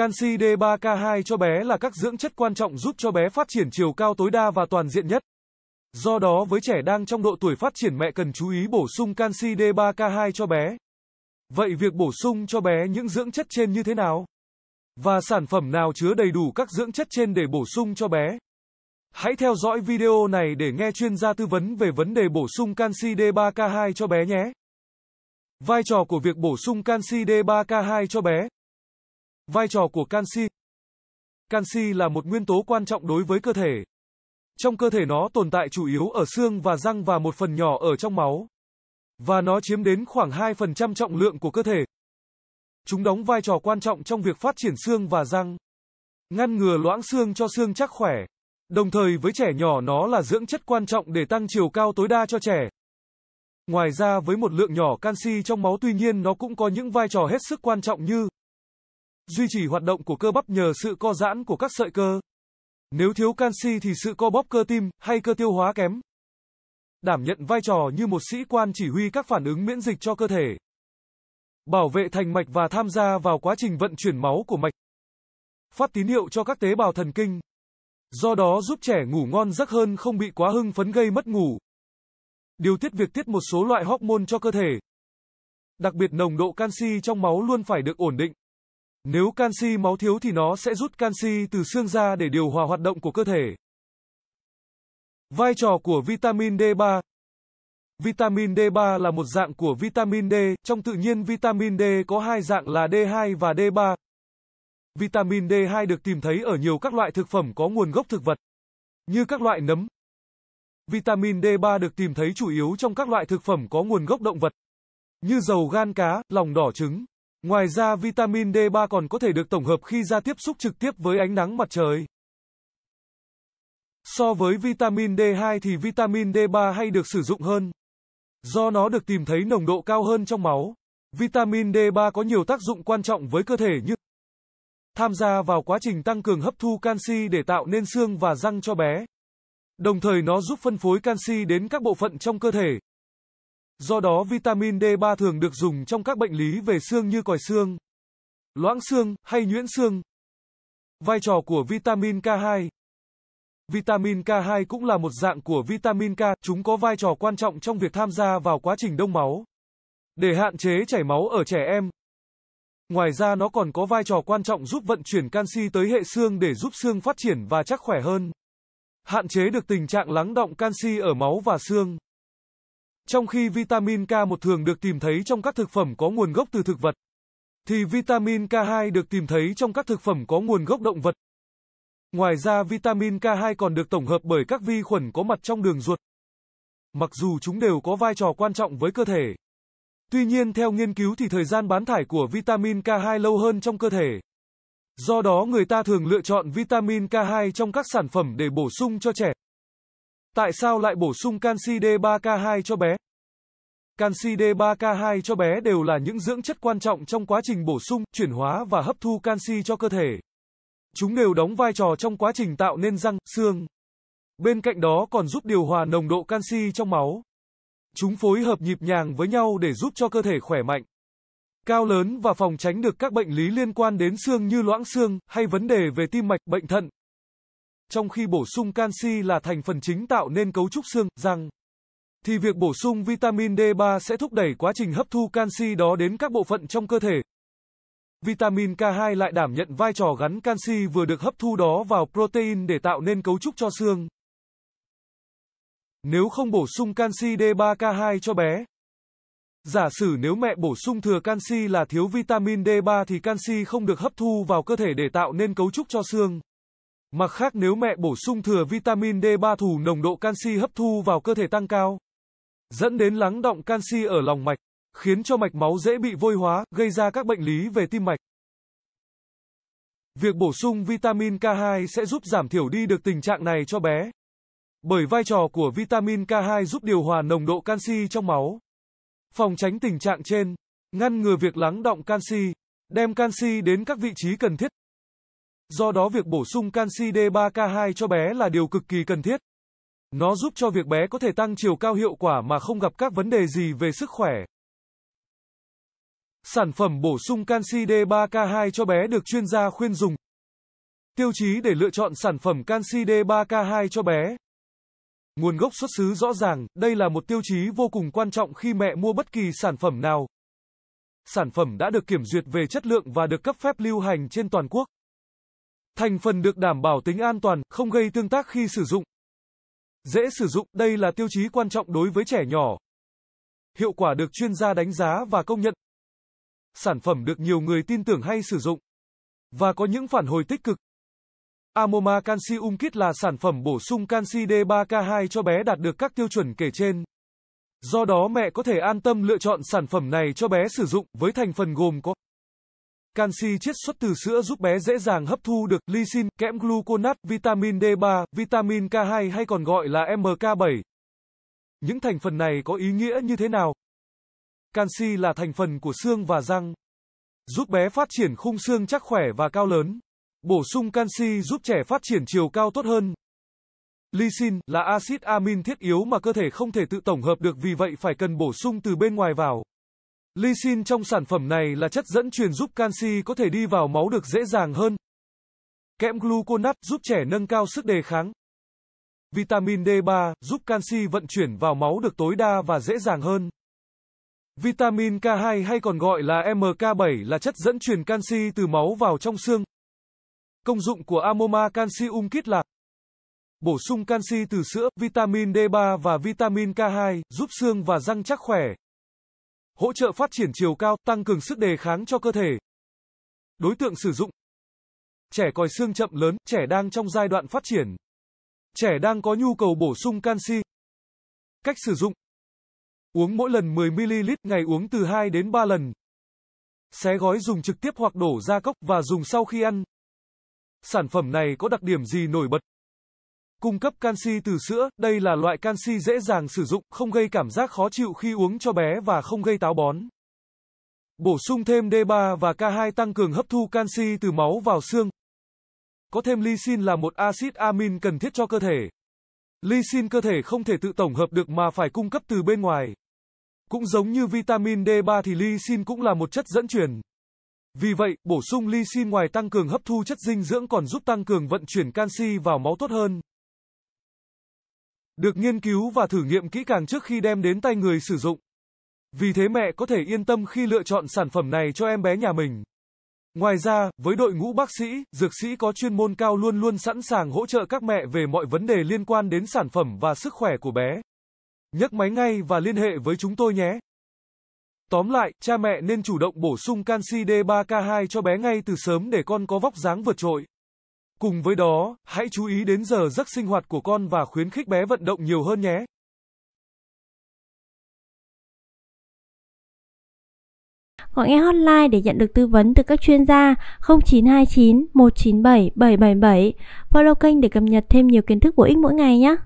Canxi D3K2 cho bé là các dưỡng chất quan trọng giúp cho bé phát triển chiều cao tối đa và toàn diện nhất. Do đó với trẻ đang trong độ tuổi phát triển mẹ cần chú ý bổ sung canxi D3K2 cho bé. Vậy việc bổ sung cho bé những dưỡng chất trên như thế nào? Và sản phẩm nào chứa đầy đủ các dưỡng chất trên để bổ sung cho bé? Hãy theo dõi video này để nghe chuyên gia tư vấn về vấn đề bổ sung canxi D3K2 cho bé nhé. Vai trò của việc bổ sung canxi D3K2 cho bé Vai trò của canxi Canxi là một nguyên tố quan trọng đối với cơ thể. Trong cơ thể nó tồn tại chủ yếu ở xương và răng và một phần nhỏ ở trong máu. Và nó chiếm đến khoảng 2% trọng lượng của cơ thể. Chúng đóng vai trò quan trọng trong việc phát triển xương và răng. Ngăn ngừa loãng xương cho xương chắc khỏe. Đồng thời với trẻ nhỏ nó là dưỡng chất quan trọng để tăng chiều cao tối đa cho trẻ. Ngoài ra với một lượng nhỏ canxi trong máu tuy nhiên nó cũng có những vai trò hết sức quan trọng như duy trì hoạt động của cơ bắp nhờ sự co giãn của các sợi cơ. Nếu thiếu canxi thì sự co bóp cơ tim hay cơ tiêu hóa kém. Đảm nhận vai trò như một sĩ quan chỉ huy các phản ứng miễn dịch cho cơ thể. Bảo vệ thành mạch và tham gia vào quá trình vận chuyển máu của mạch. Phát tín hiệu cho các tế bào thần kinh. Do đó giúp trẻ ngủ ngon giấc hơn không bị quá hưng phấn gây mất ngủ. Điều tiết việc tiết một số loại hormone cho cơ thể. Đặc biệt nồng độ canxi trong máu luôn phải được ổn định. Nếu canxi máu thiếu thì nó sẽ rút canxi từ xương ra để điều hòa hoạt động của cơ thể. Vai trò của vitamin D3 Vitamin D3 là một dạng của vitamin D, trong tự nhiên vitamin D có hai dạng là D2 và D3. Vitamin D2 được tìm thấy ở nhiều các loại thực phẩm có nguồn gốc thực vật, như các loại nấm. Vitamin D3 được tìm thấy chủ yếu trong các loại thực phẩm có nguồn gốc động vật, như dầu gan cá, lòng đỏ trứng. Ngoài ra vitamin D3 còn có thể được tổng hợp khi da tiếp xúc trực tiếp với ánh nắng mặt trời. So với vitamin D2 thì vitamin D3 hay được sử dụng hơn. Do nó được tìm thấy nồng độ cao hơn trong máu, vitamin D3 có nhiều tác dụng quan trọng với cơ thể như tham gia vào quá trình tăng cường hấp thu canxi để tạo nên xương và răng cho bé. Đồng thời nó giúp phân phối canxi đến các bộ phận trong cơ thể, Do đó vitamin D3 thường được dùng trong các bệnh lý về xương như còi xương, loãng xương hay nhuyễn xương. Vai trò của vitamin K2 Vitamin K2 cũng là một dạng của vitamin K, chúng có vai trò quan trọng trong việc tham gia vào quá trình đông máu, để hạn chế chảy máu ở trẻ em. Ngoài ra nó còn có vai trò quan trọng giúp vận chuyển canxi tới hệ xương để giúp xương phát triển và chắc khỏe hơn. Hạn chế được tình trạng lắng động canxi ở máu và xương. Trong khi vitamin K1 thường được tìm thấy trong các thực phẩm có nguồn gốc từ thực vật, thì vitamin K2 được tìm thấy trong các thực phẩm có nguồn gốc động vật. Ngoài ra vitamin K2 còn được tổng hợp bởi các vi khuẩn có mặt trong đường ruột. Mặc dù chúng đều có vai trò quan trọng với cơ thể, tuy nhiên theo nghiên cứu thì thời gian bán thải của vitamin K2 lâu hơn trong cơ thể. Do đó người ta thường lựa chọn vitamin K2 trong các sản phẩm để bổ sung cho trẻ. Tại sao lại bổ sung canxi D3K2 cho bé? Canxi D3K2 cho bé đều là những dưỡng chất quan trọng trong quá trình bổ sung, chuyển hóa và hấp thu canxi cho cơ thể. Chúng đều đóng vai trò trong quá trình tạo nên răng, xương. Bên cạnh đó còn giúp điều hòa nồng độ canxi trong máu. Chúng phối hợp nhịp nhàng với nhau để giúp cho cơ thể khỏe mạnh, cao lớn và phòng tránh được các bệnh lý liên quan đến xương như loãng xương hay vấn đề về tim mạch, bệnh thận, trong khi bổ sung canxi là thành phần chính tạo nên cấu trúc xương, răng, thì việc bổ sung vitamin D3 sẽ thúc đẩy quá trình hấp thu canxi đó đến các bộ phận trong cơ thể. Vitamin K2 lại đảm nhận vai trò gắn canxi vừa được hấp thu đó vào protein để tạo nên cấu trúc cho xương. Nếu không bổ sung canxi D3K2 cho bé, giả sử nếu mẹ bổ sung thừa canxi là thiếu vitamin D3 thì canxi không được hấp thu vào cơ thể để tạo nên cấu trúc cho xương. Mặt khác nếu mẹ bổ sung thừa vitamin D3 thủ nồng độ canxi hấp thu vào cơ thể tăng cao, dẫn đến lắng động canxi ở lòng mạch, khiến cho mạch máu dễ bị vôi hóa, gây ra các bệnh lý về tim mạch. Việc bổ sung vitamin K2 sẽ giúp giảm thiểu đi được tình trạng này cho bé. Bởi vai trò của vitamin K2 giúp điều hòa nồng độ canxi trong máu, phòng tránh tình trạng trên, ngăn ngừa việc lắng động canxi, đem canxi đến các vị trí cần thiết. Do đó việc bổ sung canxi D3K2 cho bé là điều cực kỳ cần thiết. Nó giúp cho việc bé có thể tăng chiều cao hiệu quả mà không gặp các vấn đề gì về sức khỏe. Sản phẩm bổ sung canxi D3K2 cho bé được chuyên gia khuyên dùng. Tiêu chí để lựa chọn sản phẩm canxi D3K2 cho bé. Nguồn gốc xuất xứ rõ ràng, đây là một tiêu chí vô cùng quan trọng khi mẹ mua bất kỳ sản phẩm nào. Sản phẩm đã được kiểm duyệt về chất lượng và được cấp phép lưu hành trên toàn quốc thành phần được đảm bảo tính an toàn, không gây tương tác khi sử dụng. Dễ sử dụng, đây là tiêu chí quan trọng đối với trẻ nhỏ. Hiệu quả được chuyên gia đánh giá và công nhận. Sản phẩm được nhiều người tin tưởng hay sử dụng và có những phản hồi tích cực. Amoma Calcium Kit là sản phẩm bổ sung canxi D3K2 cho bé đạt được các tiêu chuẩn kể trên. Do đó mẹ có thể an tâm lựa chọn sản phẩm này cho bé sử dụng với thành phần gồm có Canxi chiết xuất từ sữa giúp bé dễ dàng hấp thu được lysin, kẽm gluconat, vitamin D3, vitamin K2 hay còn gọi là MK7. Những thành phần này có ý nghĩa như thế nào? Canxi là thành phần của xương và răng, giúp bé phát triển khung xương chắc khỏe và cao lớn. Bổ sung canxi giúp trẻ phát triển chiều cao tốt hơn. Lysin là axit amin thiết yếu mà cơ thể không thể tự tổng hợp được vì vậy phải cần bổ sung từ bên ngoài vào. Lysin trong sản phẩm này là chất dẫn truyền giúp canxi có thể đi vào máu được dễ dàng hơn. Kẽm gluconat giúp trẻ nâng cao sức đề kháng. Vitamin D3 giúp canxi vận chuyển vào máu được tối đa và dễ dàng hơn. Vitamin K2 hay còn gọi là MK7 là chất dẫn truyền canxi từ máu vào trong xương. Công dụng của Amoma Calcium Kit là Bổ sung canxi từ sữa, vitamin D3 và vitamin K2, giúp xương và răng chắc khỏe, hỗ trợ phát triển chiều cao, tăng cường sức đề kháng cho cơ thể. Đối tượng sử dụng Trẻ còi xương chậm lớn, trẻ đang trong giai đoạn phát triển. Trẻ đang có nhu cầu bổ sung canxi. Cách sử dụng Uống mỗi lần 10ml, ngày uống từ 2 đến 3 lần. Xé gói dùng trực tiếp hoặc đổ ra cốc và dùng sau khi ăn. Sản phẩm này có đặc điểm gì nổi bật? cung cấp canxi từ sữa, đây là loại canxi dễ dàng sử dụng, không gây cảm giác khó chịu khi uống cho bé và không gây táo bón. Bổ sung thêm D3 và K2 tăng cường hấp thu canxi từ máu vào xương. Có thêm lysine là một axit amin cần thiết cho cơ thể. Lysine cơ thể không thể tự tổng hợp được mà phải cung cấp từ bên ngoài. Cũng giống như vitamin D3 thì lysine cũng là một chất dẫn truyền. Vì vậy, bổ sung lysine ngoài tăng cường hấp thu chất dinh dưỡng còn giúp tăng cường vận chuyển canxi vào máu tốt hơn được nghiên cứu và thử nghiệm kỹ càng trước khi đem đến tay người sử dụng. Vì thế mẹ có thể yên tâm khi lựa chọn sản phẩm này cho em bé nhà mình. Ngoài ra, với đội ngũ bác sĩ, dược sĩ có chuyên môn cao luôn luôn sẵn sàng hỗ trợ các mẹ về mọi vấn đề liên quan đến sản phẩm và sức khỏe của bé. Nhấc máy ngay và liên hệ với chúng tôi nhé. Tóm lại, cha mẹ nên chủ động bổ sung canxi D3K2 cho bé ngay từ sớm để con có vóc dáng vượt trội. Cùng với đó, hãy chú ý đến giờ giấc sinh hoạt của con và khuyến khích bé vận động nhiều hơn nhé. Gọi nghe hotline để nhận được tư vấn từ các chuyên gia 0929 197 777. Follow kênh để cập nhật thêm nhiều kiến thức bổ ích mỗi ngày nhé.